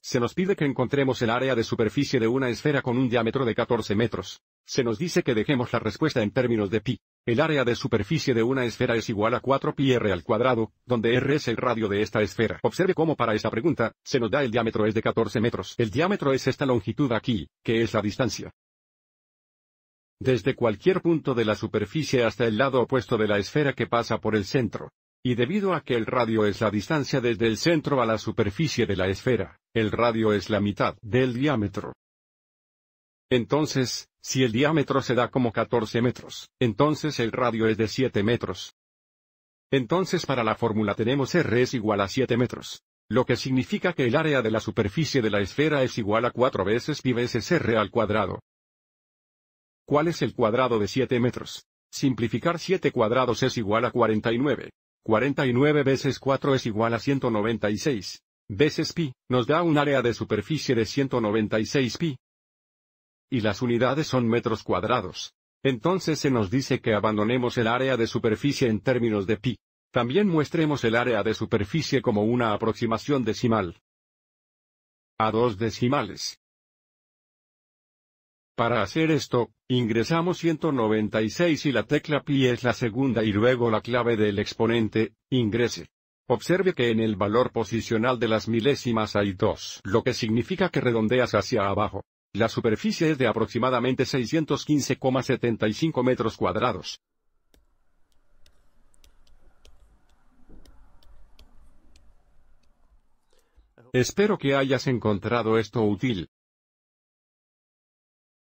Se nos pide que encontremos el área de superficie de una esfera con un diámetro de 14 metros. Se nos dice que dejemos la respuesta en términos de pi. El área de superficie de una esfera es igual a 4 pi r al cuadrado, donde r es el radio de esta esfera. Observe cómo para esta pregunta, se nos da el diámetro es de 14 metros. El diámetro es esta longitud aquí, que es la distancia. Desde cualquier punto de la superficie hasta el lado opuesto de la esfera que pasa por el centro. Y debido a que el radio es la distancia desde el centro a la superficie de la esfera, el radio es la mitad del diámetro. Entonces, si el diámetro se da como 14 metros, entonces el radio es de 7 metros. Entonces para la fórmula tenemos R es igual a 7 metros lo que significa que el área de la superficie de la esfera es igual a 4 veces pi veces r al cuadrado. ¿Cuál es el cuadrado de 7 metros? Simplificar 7 cuadrados es igual a 49. 49 veces 4 es igual a 196. Veces pi, nos da un área de superficie de 196 pi. Y las unidades son metros cuadrados. Entonces se nos dice que abandonemos el área de superficie en términos de pi. También muestremos el área de superficie como una aproximación decimal. A dos decimales. Para hacer esto, ingresamos 196 y la tecla pi es la segunda y luego la clave del exponente, ingrese. Observe que en el valor posicional de las milésimas hay dos lo que significa que redondeas hacia abajo. La superficie es de aproximadamente 615,75 metros cuadrados. Espero que hayas encontrado esto útil.